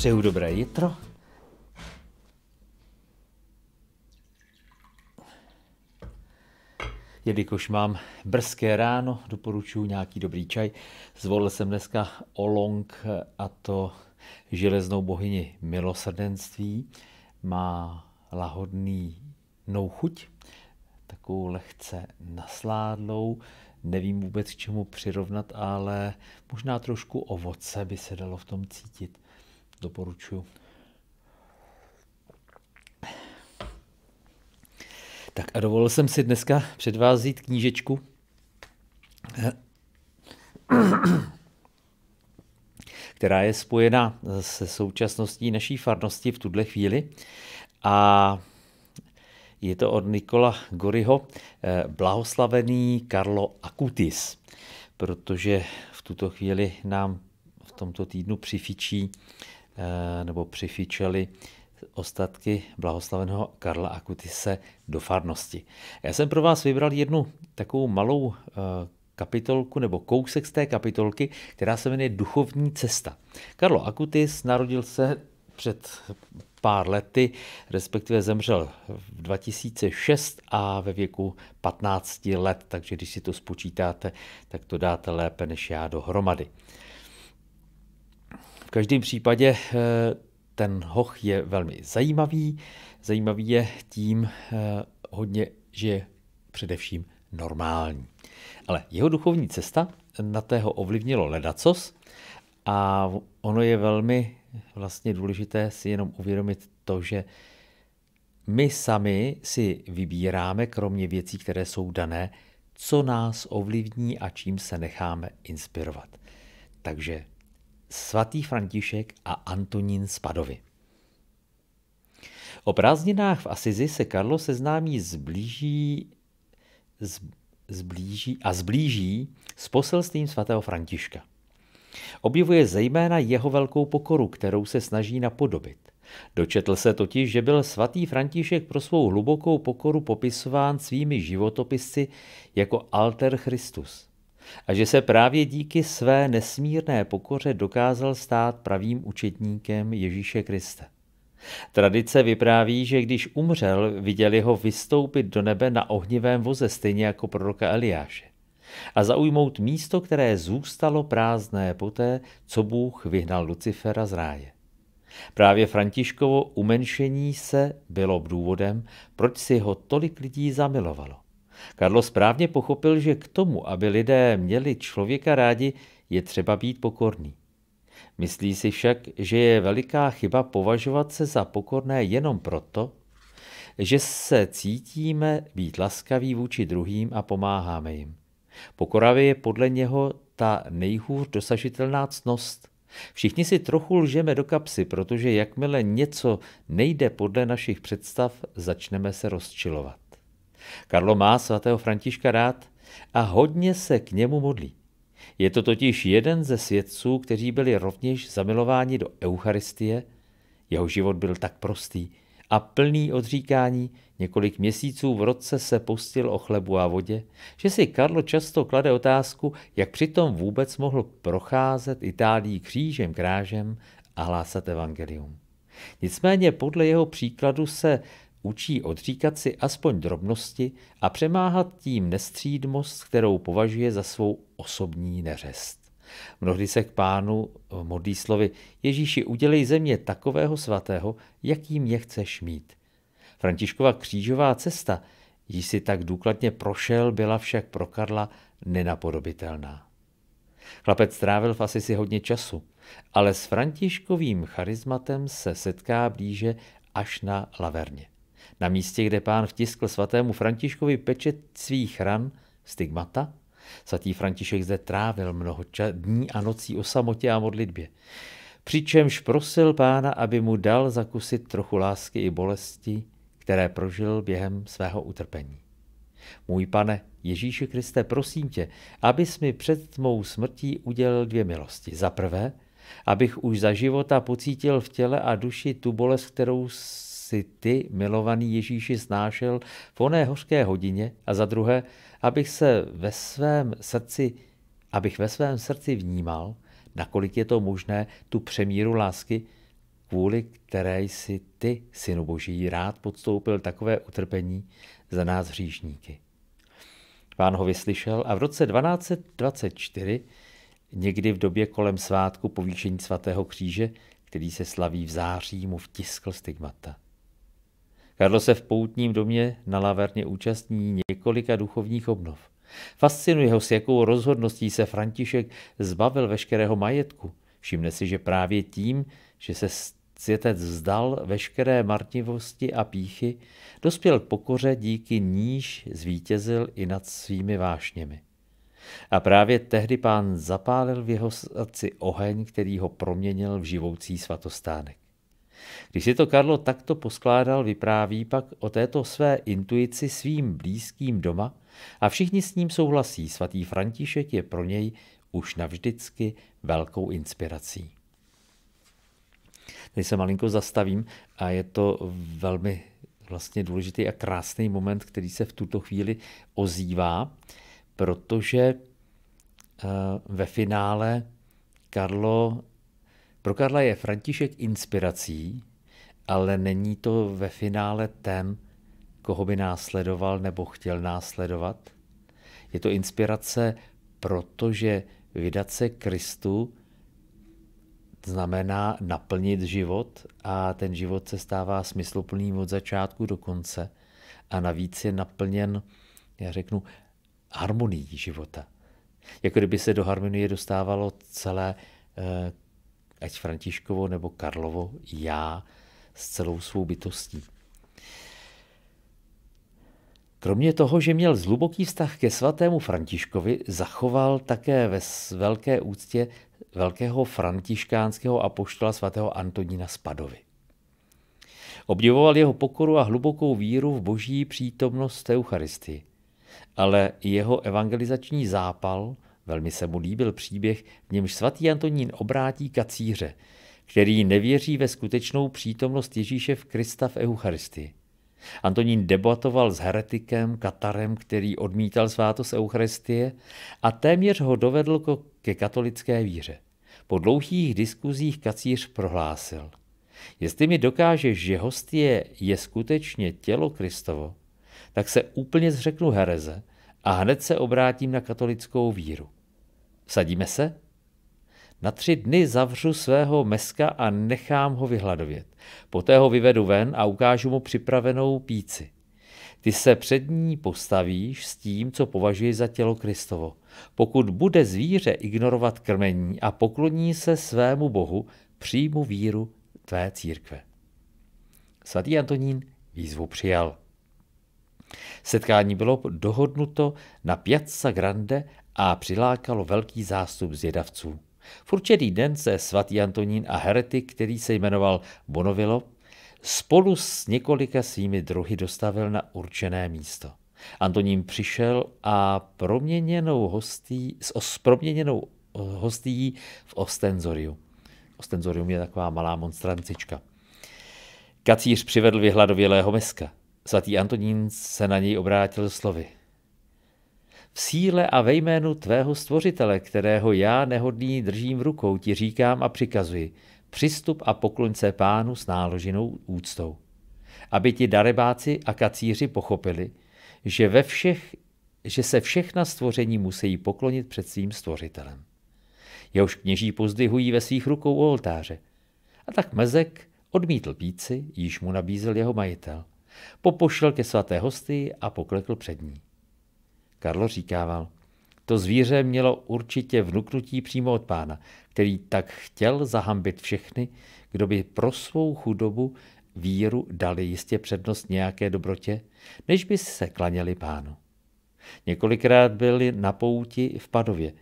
přeju dobré jitro. Jelikož mám brzké ráno, doporučuji nějaký dobrý čaj. Zvolil jsem dneska Olong a to železnou bohyni milosrdenství. Má lahodný nouchuť, takovou lehce nasládlou, nevím vůbec k čemu přirovnat, ale možná trošku ovoce by se dalo v tom cítit. Doporučuju. Tak a dovolil jsem si dneska před vás knížečku. která je spojena se současností naší farnosti v tuhle chvíli. A je to od Nikola Goryho eh, blahoslavený Karlo Akutis, protože v tuto chvíli nám v tomto týdnu přifičí Eh, nebo přifičeli ostatky blahoslaveného Karla Akutise do farnosti. Já jsem pro vás vybral jednu takovou malou eh, kapitolku nebo kousek z té kapitolky, která se jmenuje Duchovní cesta. Karlo Akutis narodil se před pár lety, respektive zemřel v 2006 a ve věku 15 let, takže když si to spočítáte, tak to dáte lépe než já dohromady. V každém případě eh, ten hoch je velmi zajímavý. Zajímavý je tím eh, hodně, že je především normální. Ale jeho duchovní cesta na tého ovlivnilo ledacos a ono je velmi vlastně důležité si jenom uvědomit to, že my sami si vybíráme, kromě věcí, které jsou dané, co nás ovlivní a čím se necháme inspirovat. Takže svatý František a Antonín Spadovi. O prázdninách v Asizi se Karlo seznámí zblíží, z, zblíží a zblíží s poselstvím svatého Františka. Objevuje zejména jeho velkou pokoru, kterou se snaží napodobit. Dočetl se totiž, že byl svatý František pro svou hlubokou pokoru popisován svými životopisci jako alter Christus a že se právě díky své nesmírné pokoře dokázal stát pravým učetníkem Ježíše Krista. Tradice vypráví, že když umřel, viděli ho vystoupit do nebe na ohnivém voze, stejně jako proroka Eliáše, a zaujmout místo, které zůstalo prázdné poté, co Bůh vyhnal Lucifera z ráje. Právě Františkovo umenšení se bylo důvodem, proč si ho tolik lidí zamilovalo. Karlo správně pochopil, že k tomu, aby lidé měli člověka rádi, je třeba být pokorný. Myslí si však, že je veliká chyba považovat se za pokorné jenom proto, že se cítíme být laskaví vůči druhým a pomáháme jim. Pokoravě je podle něho ta nejhůř dosažitelná cnost. Všichni si trochu lžeme do kapsy, protože jakmile něco nejde podle našich představ, začneme se rozčilovat. Karlo má svatého Františka rád a hodně se k němu modlí. Je to totiž jeden ze svědců, kteří byli rovněž zamilováni do Eucharistie. Jeho život byl tak prostý a plný odříkání. Několik měsíců v roce se postil o chlebu a vodě, že si Karlo často klade otázku, jak přitom vůbec mohl procházet Itálií křížem krážem a hlásat evangelium. Nicméně podle jeho příkladu se učí odříkat si aspoň drobnosti a přemáhat tím nestřídmost, kterou považuje za svou osobní neřest. Mnohdy se k pánu eh, modlí slovy Ježíši, udělej země takového svatého, jakým je chceš mít. Františkova křížová cesta, již si tak důkladně prošel, byla však pro Karla nenapodobitelná. Chlapec strávil v Asisi hodně času, ale s Františkovým charizmatem se setká blíže až na Laverně. Na místě, kde pán vtiskl svatému Františkovi pečet svých ran, stigmata, svatý František zde trávil mnoho dní a nocí o samotě a modlitbě. Přičemž prosil pána, aby mu dal zakusit trochu lásky i bolesti, které prožil během svého utrpení. Můj pane, Ježíši Kriste, prosím tě, abys mi před mou smrtí udělal dvě milosti. Za prvé, abych už za života pocítil v těle a duši tu bolest, kterou si ty, milovaný Ježíši, snášel v oné hořké hodině a za druhé, abych se ve svém srdci, abych ve svém srdci vnímal, nakolik je to možné, tu přemíru lásky, kvůli které jsi ty, Synu Boží, rád podstoupil takové utrpení za nás hříšníky. Pán ho vyslyšel a v roce 1224, někdy v době kolem svátku povýšení svatého kříže, který se slaví v září, mu vtiskl stigmata. Karlo se v poutním domě na Laverně účastní několika duchovních obnov. Fascinuje ho, s jakou rozhodností se František zbavil veškerého majetku. Všimne si, že právě tím, že se světec vzdal veškeré martivosti a píchy, dospěl k pokoře, díky níž zvítězil i nad svými vášněmi. A právě tehdy pán zapálil v jeho srdci oheň, který ho proměnil v živoucí svatostánek. Když si to Karlo takto poskládal, vypráví pak o této své intuici svým blízkým doma a všichni s ním souhlasí. Svatý František je pro něj už navždycky velkou inspirací. Tady se malinko zastavím a je to velmi vlastně důležitý a krásný moment, který se v tuto chvíli ozývá, protože eh, ve finále Karlo pro Karla je František inspirací, ale není to ve finále ten, koho by následoval nebo chtěl následovat. Je to inspirace, protože vydat se Kristu znamená naplnit život a ten život se stává smysluplným od začátku do konce. A navíc je naplněn, já řeknu, harmonií života. Jako kdyby se do harmonie dostávalo celé eh, ať Františkovo nebo Karlovo, já s celou svou bytostí. Kromě toho, že měl zluboký vztah ke svatému Františkovi, zachoval také ve velké úctě velkého františkánského apoštola svatého Antonína Spadovi. Obdivoval jeho pokoru a hlubokou víru v boží přítomnost Eucharistii, ale jeho evangelizační zápal – Velmi se mu líbil příběh, v němž svatý Antonín obrátí kacíře, který nevěří ve skutečnou přítomnost Ježíše v Krista v Eucharistii. Antonín debatoval s heretikem, katarem, který odmítal svátost Eucharistie a téměř ho dovedl ke katolické víře. Po dlouhých diskuzích kacíř prohlásil. Jestli mi dokážeš, že hostie je skutečně tělo Kristovo, tak se úplně zřeknu hereze a hned se obrátím na katolickou víru. Sadíme se? Na tři dny zavřu svého meska a nechám ho vyhladovět. Poté ho vyvedu ven a ukážu mu připravenou píci. Ty se před ní postavíš s tím, co považuje za tělo Kristovo. Pokud bude zvíře ignorovat krmení a pokloní se svému bohu, přijmu víru tvé církve. Svatý Antonín výzvu přijal. Setkání bylo dohodnuto na Piazza Grande a přilákalo velký zástup zvědavců. V určitý den se svatý Antonín a heretik, který se jmenoval Bonovilo, spolu s několika svými druhy dostavil na určené místo. Antonín přišel a proměněnou hostí, s proměněnou eh, hostí v Ostenzoriu. Ostenzorium je taková malá monstrancička. Kacíř přivedl vyhladovělého meska. Svatý Antonín se na něj obrátil slovy. V síle a ve jménu tvého stvořitele, kterého já nehodný držím v rukou, ti říkám a přikazuji, přistup a pokloň se pánu s náložinou úctou. Aby ti darebáci a kacíři pochopili, že, ve všech, že se všechna stvoření musí poklonit před svým stvořitelem. Jehož kněží pozdyhují ve svých rukou u oltáře. A tak mezek odmítl píci, již mu nabízel jeho majitel – Popošel ke svaté hosty a poklekl před ní. Karlo říkával, to zvíře mělo určitě vnuknutí přímo od pána, který tak chtěl zahambit všechny, kdo by pro svou chudobu víru dali jistě přednost nějaké dobrotě, než by se klaněli pánu. Několikrát byli na pouti v Padově,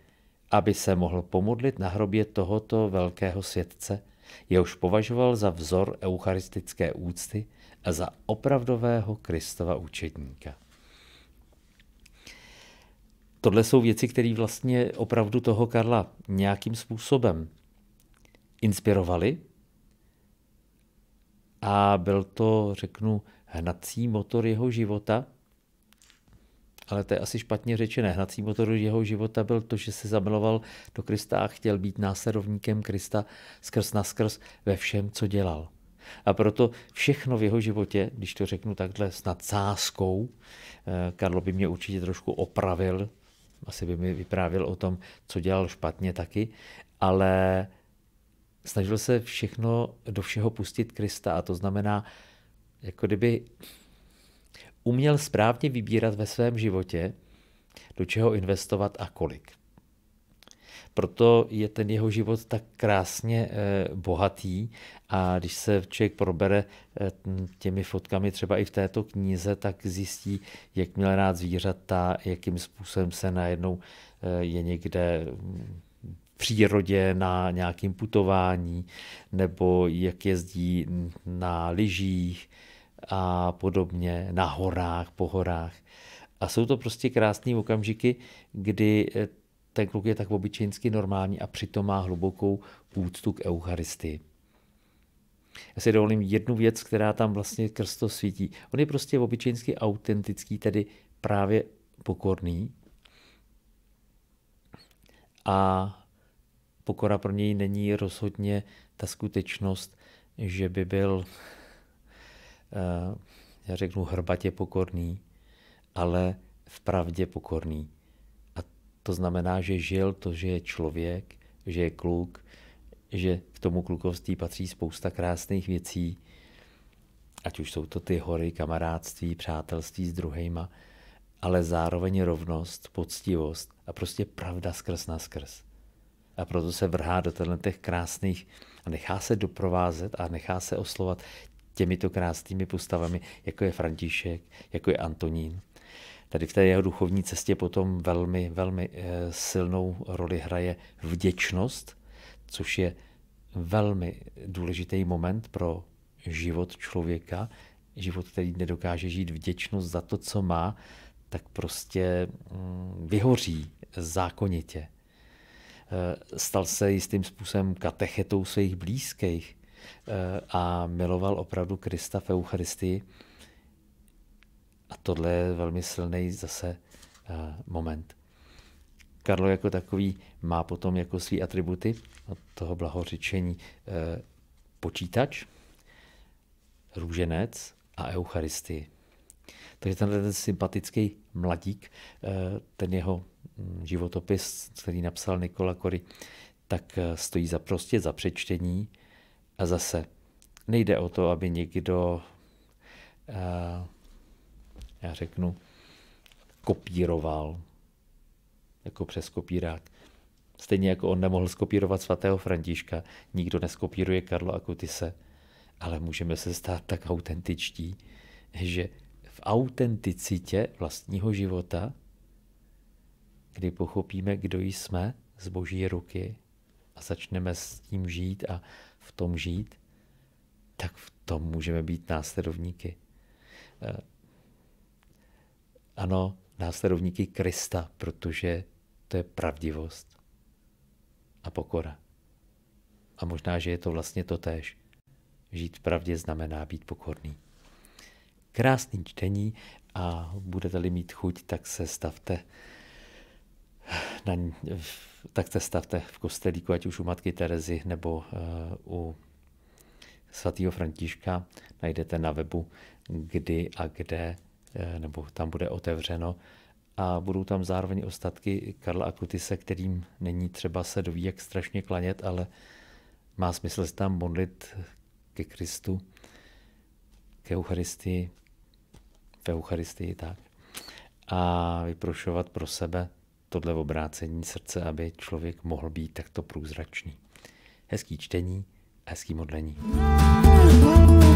aby se mohl pomodlit na hrobě tohoto velkého světce, jehož považoval za vzor eucharistické úcty a za opravdového Kristova učedníka. Tohle jsou věci, které vlastně opravdu toho Karla nějakým způsobem inspirovaly a byl to, řeknu, hnací motor jeho života, ale to je asi špatně řečené. Hnací motor jeho života byl to, že se zamiloval do Krista a chtěl být následovníkem Krista skrz naskrz ve všem, co dělal. A proto všechno v jeho životě, když to řeknu takhle s nadsázkou, eh, Karlo by mě určitě trošku opravil, asi by mi vyprávěl o tom, co dělal špatně taky, ale snažil se všechno do všeho pustit Krista a to znamená, jako kdyby uměl správně vybírat ve svém životě, do čeho investovat a kolik. Proto je ten jeho život tak krásně eh, bohatý a když se člověk probere eh, těmi fotkami třeba i v této knize, tak zjistí, jak měl rád zvířata, jakým způsobem se najednou eh, je někde v přírodě, na nějakém putování, nebo jak jezdí na lyžích a podobně, na horách, po horách. A jsou to prostě krásné okamžiky, kdy ten kluk je tak obyčejnsky normální a přitom má hlubokou úctu k Eucharistii. Já si dovolím jednu věc, která tam vlastně krsto svítí. On je prostě obyčejnsky autentický, tedy právě pokorný. A pokora pro něj není rozhodně ta skutečnost, že by byl, eh, já řeknu, hrbatě pokorný, ale v pravdě pokorný. To znamená, že žil to, že je člověk, že je kluk, že k tomu klukovství patří spousta krásných věcí, ať už jsou to ty hory, kamarádství, přátelství s druhejma, ale zároveň rovnost, poctivost a prostě pravda skrz na skrz. A proto se vrhá do těch krásných a nechá se doprovázet a nechá se oslovat těmito krásnými postavami, jako je František, jako je Antonín, tady v té jeho duchovní cestě potom velmi, velmi eh, silnou roli hraje vděčnost, což je velmi důležitý moment pro život člověka, život, který nedokáže žít vděčnost za to, co má, tak prostě mm, vyhoří zákonitě. Eh, stal se jistým způsobem katechetou svých blízkých eh, a miloval opravdu Krista v Eucharistii. A tohle je velmi silný zase eh, moment. Karlo jako takový má potom jako svý atributy od toho blahořečení eh, počítač, růženec a eucharistii. Takže tenhle ten sympatický mladík, eh, ten jeho mm, životopis, který napsal Nikola Kory, tak stojí za prostě za přečtení. A zase nejde o to, aby někdo já řeknu, kopíroval jako přes kopírák. Stejně jako on nemohl skopírovat svatého Františka, nikdo neskopíruje Karlo a Kutise, ale můžeme se stát tak autentičtí, že v autenticitě vlastního života, kdy pochopíme, kdo jsme z boží ruky a začneme s tím žít a v tom žít, tak v tom můžeme být následovníky ano, následovníky Krista, protože to je pravdivost a pokora. A možná, že je to vlastně to tež. Žít v pravdě znamená být pokorný. Krásný čtení a budete-li mít chuť, tak se stavte na, tak se stavte v kostelíku, ať už u matky Terezy nebo uh, u svatého Františka. Najdete na webu kdy a kde Eh, nebo tam bude otevřeno a budou tam zároveň ostatky Karla Akutise, kterým není třeba se doví, jak strašně klanět, ale má smysl se tam modlit ke Kristu, ke Eucharistii, v Eucharistii, tak. A vyprošovat pro sebe tohle obrácení srdce, aby člověk mohl být takto průzračný. Hezký čtení, hezký modlení. Thank you.